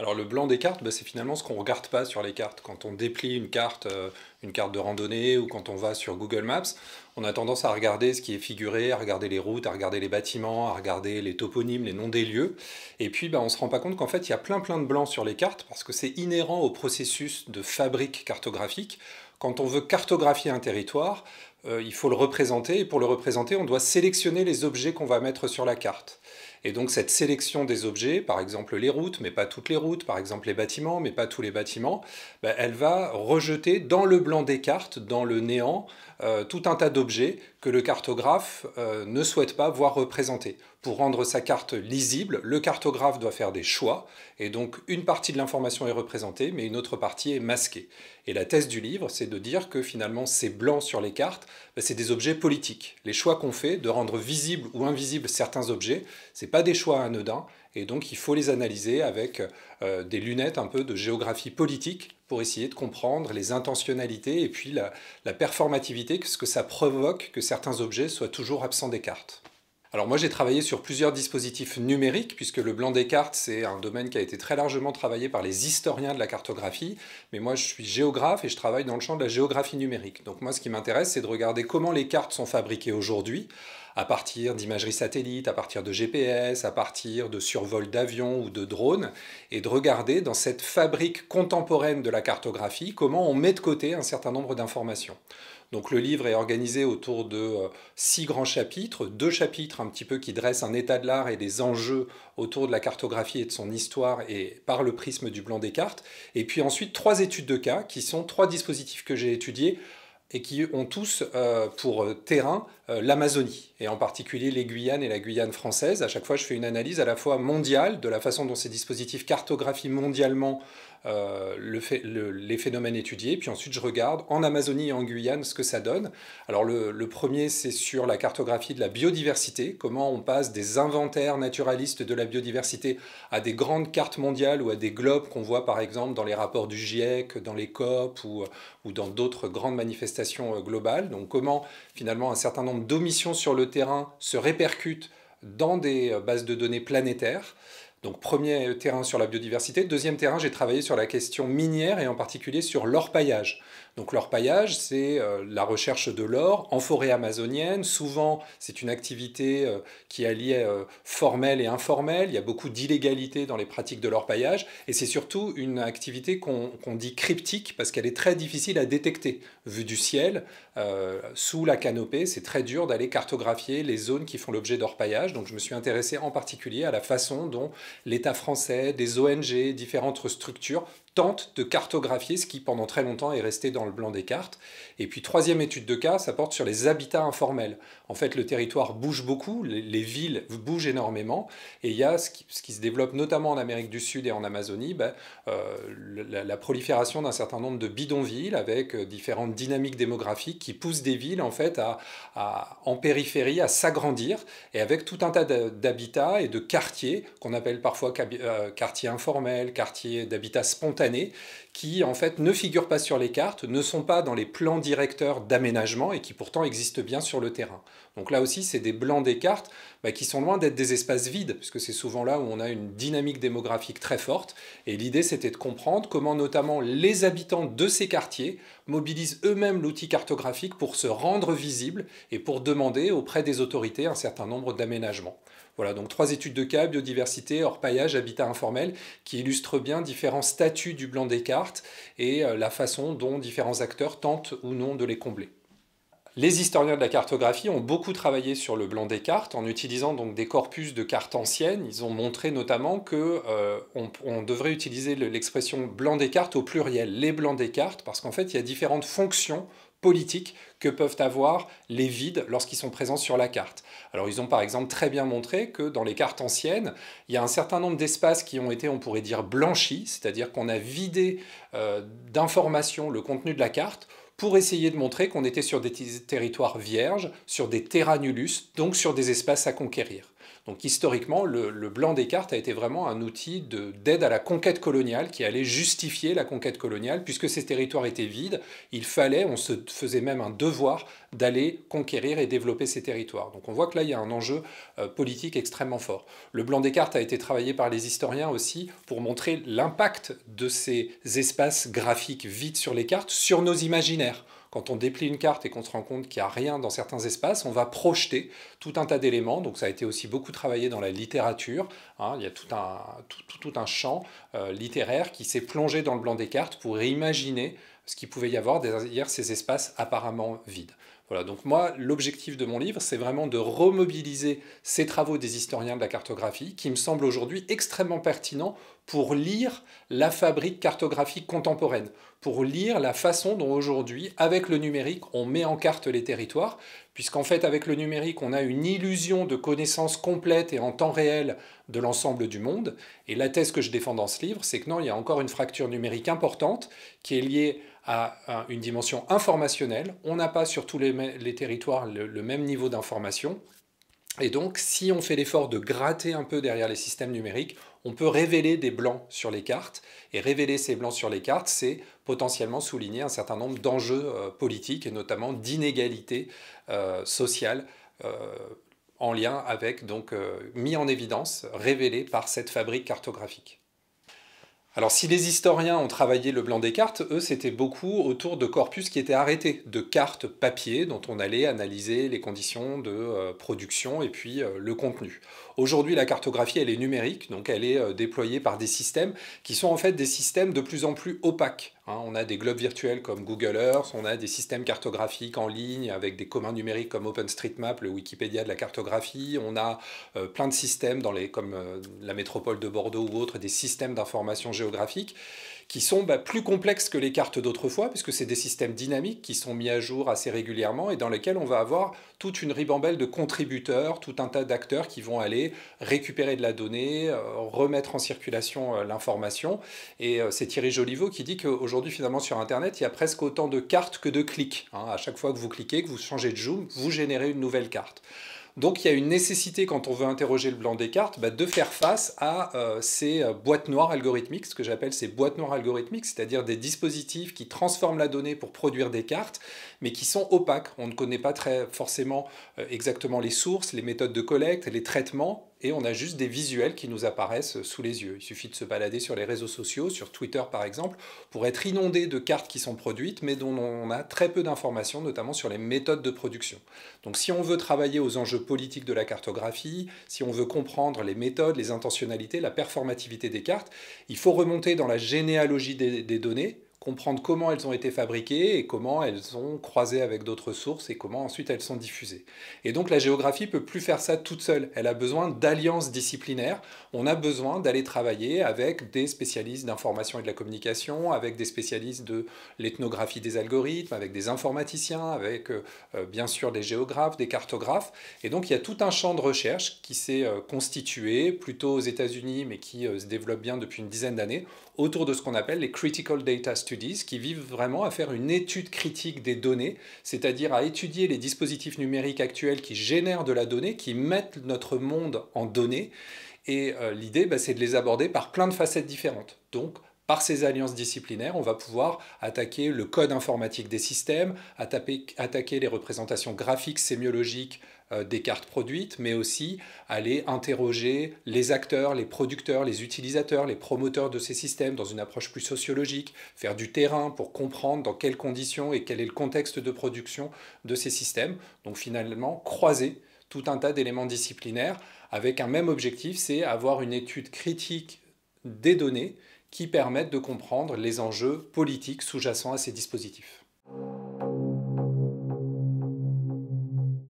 Alors le blanc des cartes, bah, c'est finalement ce qu'on regarde pas sur les cartes. Quand on déplie une carte, euh, une carte de randonnée ou quand on va sur Google Maps, on a tendance à regarder ce qui est figuré, à regarder les routes, à regarder les bâtiments, à regarder les toponymes, les noms des lieux. Et puis on bah, on se rend pas compte qu'en fait il y a plein plein de blancs sur les cartes parce que c'est inhérent au processus de fabrique cartographique. Quand on veut cartographier un territoire, euh, il faut le représenter et pour le représenter, on doit sélectionner les objets qu'on va mettre sur la carte. Et donc cette sélection des objets, par exemple les routes, mais pas toutes les routes, par exemple les bâtiments, mais pas tous les bâtiments, bah, elle va rejeter dans le blanc des cartes, dans le néant, euh, tout un tas d'objets que le cartographe euh, ne souhaite pas voir représentés. Pour rendre sa carte lisible, le cartographe doit faire des choix, et donc une partie de l'information est représentée, mais une autre partie est masquée. Et la thèse du livre, c'est de dire que finalement ces blancs sur les cartes, bah, c'est des objets politiques. Les choix qu'on fait de rendre visibles ou invisibles certains objets, c'est pas des choix anodins, et donc il faut les analyser avec euh, des lunettes un peu de géographie politique pour essayer de comprendre les intentionnalités et puis la, la performativité, ce que ça provoque que certains objets soient toujours absents des cartes. Alors moi j'ai travaillé sur plusieurs dispositifs numériques puisque le blanc des cartes c'est un domaine qui a été très largement travaillé par les historiens de la cartographie, mais moi je suis géographe et je travaille dans le champ de la géographie numérique. Donc moi ce qui m'intéresse c'est de regarder comment les cartes sont fabriquées aujourd'hui à partir d'imageries satellites, à partir de GPS, à partir de survols d'avions ou de drones, et de regarder dans cette fabrique contemporaine de la cartographie comment on met de côté un certain nombre d'informations. Donc le livre est organisé autour de euh, six grands chapitres, deux chapitres un petit peu qui dressent un état de l'art et des enjeux autour de la cartographie et de son histoire et par le prisme du blanc des cartes. Et puis ensuite trois études de cas qui sont trois dispositifs que j'ai étudiés et qui ont tous euh, pour euh, terrain l'Amazonie, et en particulier les Guyanes et la Guyane française. À chaque fois, je fais une analyse à la fois mondiale de la façon dont ces dispositifs cartographient mondialement euh, le fait, les phénomènes étudiés, puis ensuite je regarde en Amazonie et en Guyane ce que ça donne. Alors le, premier, c'est sur la cartographie de la biodiversité, comment on passe des inventaires naturalistes de la biodiversité à des grandes cartes mondiales ou à des globes qu'on voit par exemple dans les rapports du GIEC, dans les COP ou, euh, ou dans d'autres grandes manifestations euh, globales. Donc comment finalement un certain nombre d'omissions sur le terrain se répercutent dans des bases de données planétaires. Donc premier terrain sur la biodiversité. Deuxième terrain, j'ai travaillé sur la question minière et en particulier sur l'orpaillage. Donc paillage, c'est euh, la recherche de l'or en forêt amazonienne. Souvent, c'est une activité euh, qui allie euh, formelle et informelle. Il y a beaucoup d'illégalité dans les pratiques de l'orpaillage. Et c'est surtout une activité qu'on dit cryptique parce qu'elle est très difficile à détecter. Vu du ciel, euh, sous la canopée, c'est très dur d'aller cartographier les zones qui font l'objet d'orpaillage. Donc je me suis intéressé en particulier à la façon dont l'État français, des ONG, différentes structures de cartographier ce qui pendant très longtemps est resté dans le blanc des cartes. Et puis troisième étude de cas, ça porte sur les habitats informels. En fait, le territoire bouge beaucoup, les, villes bougent énormément, et il y a ce qui, se développe notamment en Amérique du Sud et en Amazonie, ben, euh, la, prolifération d'un certain nombre de bidonvilles avec euh, différentes dynamiques démographiques qui poussent des villes en fait à, en périphérie à s'agrandir, et avec tout un tas d'habitats et de quartiers qu'on appelle parfois euh, quartiers informels, quartiers d'habitat spontané qui en fait ne figurent pas sur les cartes, ne sont pas dans les plans directeurs d'aménagement et qui pourtant existent bien sur le terrain. Donc là aussi, c'est des blancs des cartes bah, qui sont loin d'être des espaces vides, puisque c'est souvent là où on a une dynamique démographique très forte. Et l'idée, c'était de comprendre comment notamment les habitants de ces quartiers mobilisent eux-mêmes l'outil cartographique pour se rendre visible et pour demander auprès des autorités un certain nombre d'aménagements. Voilà donc trois études de cas, biodiversité, orpaillage, habitat informel, qui illustrent bien différents statuts du blanc des cartes et euh, la façon dont différents acteurs tentent ou non de les combler. Les historiens de la cartographie ont beaucoup travaillé sur le blanc des cartes en utilisant donc des corpus de cartes anciennes. Ils ont montré notamment que euh, on, devrait utiliser l'expression blanc des cartes au pluriel, les blancs des cartes, parce qu'en fait il y a différentes fonctions politiques que peuvent avoir les vides lorsqu'ils sont présents sur la carte. Alors ils ont par exemple très bien montré que dans les cartes anciennes, il y a un certain nombre d'espaces qui ont été, on pourrait dire, blanchis, c'est-à-dire qu'on a vidé euh, d'informations le contenu de la carte pour essayer de montrer qu'on était sur des territoires vierges, sur des terra nullus, donc sur des espaces à conquérir. Donc historiquement, le, blanc des cartes a été vraiment un outil d'aide à la conquête coloniale qui allait justifier la conquête coloniale. Puisque ces territoires étaient vides, il fallait, on se faisait même un devoir d'aller conquérir et développer ces territoires. Donc on voit que là, il y a un enjeu euh, politique extrêmement fort. Le blanc des cartes a été travaillé par les historiens aussi pour montrer l'impact de ces espaces graphiques vides sur les cartes sur nos imaginaires. Quand on déplie une carte et qu'on se rend compte qu'il n'y a rien dans certains espaces, on va projeter tout un tas d'éléments. Donc ça a été aussi beaucoup travaillé dans la littérature. Hein. il y a tout un, champ euh, littéraire qui s'est plongé dans le blanc des cartes pour imaginer ce qu'il pouvait y avoir derrière ces espaces apparemment vides. Voilà, donc moi, l'objectif de mon livre, c'est vraiment de remobiliser ces travaux des historiens de la cartographie, qui me semblent aujourd'hui extrêmement pertinents pour lire la fabrique cartographique contemporaine pour lire la façon dont aujourd'hui, avec le numérique, on met en carte les territoires, puisqu'en fait, avec le numérique, on a une illusion de connaissance complète et en temps réel de l'ensemble du monde. Et la thèse que je défends dans ce livre, c'est que non, il y a encore une fracture numérique importante qui est liée à une dimension informationnelle. On n'a pas sur tous les, territoires le même niveau d'information. Et donc, si on fait l'effort de gratter un peu derrière les systèmes numériques, on peut révéler des blancs sur les cartes. Et révéler ces blancs sur les cartes, c'est potentiellement souligner un certain nombre d'enjeux euh, politiques et notamment d'inégalités euh, sociales euh, en lien avec, donc, mis en évidence, révélées par cette fabrique cartographique. Alors si les historiens ont travaillé le blanc des cartes, eux c'était beaucoup autour de corpus qui étaient arrêtés, de cartes papier dont on allait analyser les conditions de euh, production et puis euh, le contenu. Aujourd'hui, la cartographie, elle est numérique, donc elle est euh, déployée par des systèmes qui sont en fait des systèmes de plus en plus opaques. Hein. on a des globes virtuels comme Google Earth, on a des systèmes cartographiques en ligne avec des communs numériques comme OpenStreetMap, le Wikipédia de la cartographie. On a euh, plein de systèmes dans les, comme euh, la métropole de Bordeaux ou autres, des systèmes d'information géographique qui sont bah, plus complexes que les cartes d'autrefois, puisque c'est des systèmes dynamiques qui sont mis à jour assez régulièrement et dans lesquels on va avoir toute une ribambelle de contributeurs, tout un tas d'acteurs qui vont aller récupérer de la donnée, euh, remettre en circulation euh, l'information. Et euh, c'est Thierry Joliveau qui dit qu'aujourd'hui, finalement, sur Internet, il y a presque autant de cartes que de clics. Hein. À chaque fois que vous cliquez, que vous changez de zoom, vous générez une nouvelle carte. Donc il y a une nécessité, quand on veut interroger le blanc des cartes, bah, de faire face à euh, ces euh, boîtes noires algorithmiques, ce que j'appelle ces boîtes noires algorithmiques, c'est-à-dire des dispositifs qui transforment la donnée pour produire des cartes, mais qui sont opaques. On ne connaît pas très forcément euh, exactement les sources, les méthodes de collecte, les traitements, et on a juste des visuels qui nous apparaissent sous les yeux. Il suffit de se balader sur les réseaux sociaux, sur Twitter par exemple, pour être inondé de cartes qui sont produites, mais dont on a très peu d'informations, notamment sur les méthodes de production. Donc si on veut travailler aux enjeux politique de la cartographie, si on veut comprendre les méthodes, les intentionnalités, la performativité des cartes, il faut remonter dans la généalogie des données comprendre comment elles ont été fabriquées et comment elles ont croisé avec d'autres sources et comment ensuite elles sont diffusées. Et donc la géographie peut plus faire ça toute seule. Elle a besoin d'alliances disciplinaires. On a besoin d'aller travailler avec des spécialistes d'information et de la communication, avec des spécialistes de l'ethnographie des algorithmes, avec des informaticiens, avec euh, euh, bien sûr des géographes, des cartographes. Et donc il y a tout un champ de recherche qui s'est euh, constitué plutôt aux États-Unis mais qui se développe bien depuis une dizaine d'années autour de ce qu'on appelle les critical data studies qui vivent vraiment à faire une étude critique des données, c'est-à-dire à étudier les dispositifs numériques actuels qui génèrent de la donnée, qui mettent notre monde en données. Et euh, l'idée, bah, c'est de les aborder par plein de facettes différentes. Donc, par ces alliances disciplinaires, on va pouvoir attaquer le code informatique des systèmes, attaquer les représentations graphiques sémiologiques euh, des cartes produites, mais aussi aller interroger les acteurs, les producteurs, les utilisateurs, les promoteurs de ces systèmes dans une approche plus sociologique, faire du terrain pour comprendre dans quelles conditions et quel est le contexte de production de ces systèmes. Donc finalement, croiser tout un tas d'éléments disciplinaires avec un même objectif, c'est avoir une étude critique des données qui permettent de comprendre les enjeux politiques sous-jacents à ces dispositifs.